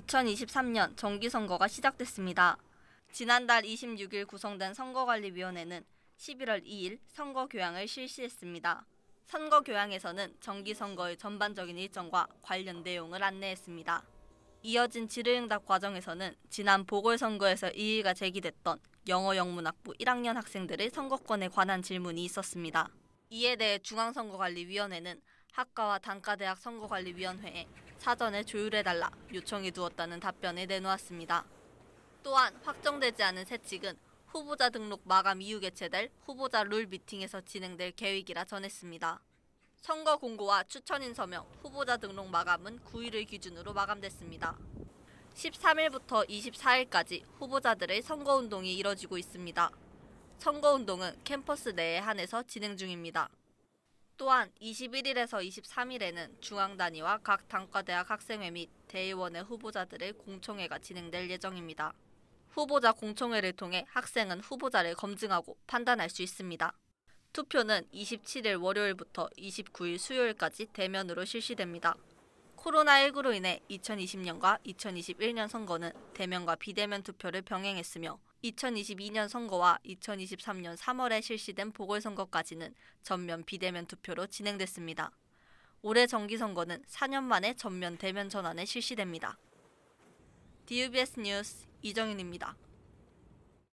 2023년 정기선거가 시작됐습니다. 지난달 26일 구성된 선거관리위원회는 11월 2일 선거교양을 실시했습니다. 선거교양에서는 정기선거의 전반적인 일정과 관련 내용을 안내했습니다. 이어진 질의응답 과정에서는 지난 보궐선거에서 이의가 제기됐던 영어영문학부 1학년 학생들의 선거권에 관한 질문이 있었습니다. 이에 대해 중앙선거관리위원회는 학과와 단과대학 선거관리위원회에 사전에 조율해달라 요청이 두었다는 답변을 내놓았습니다. 또한 확정되지 않은 새측은 후보자 등록 마감 이후 개최될 후보자 룰 미팅에서 진행될 계획이라 전했습니다. 선거 공고와 추천인 서명, 후보자 등록 마감은 9일을 기준으로 마감됐습니다. 13일부터 24일까지 후보자들의 선거운동이 이뤄지고 있습니다. 선거운동은 캠퍼스 내에 한해서 진행 중입니다. 또한 21일에서 23일에는 중앙 단위와 각 단과대학 학생회 및 대의원의 후보자들의 공청회가 진행될 예정입니다. 후보자 공청회를 통해 학생은 후보자를 검증하고 판단할 수 있습니다. 투표는 27일 월요일부터 29일 수요일까지 대면으로 실시됩니다. 코로나19로 인해 2020년과 2021년 선거는 대면과 비대면 투표를 병행했으며 2022년 선거와 2023년 3월에 실시된 보궐선거까지는 전면 비대면 투표로 진행됐습니다. 올해 정기선거는 4년 만에 전면 대면 전환에 실시됩니다. DUBS 뉴스 이정윤입니다.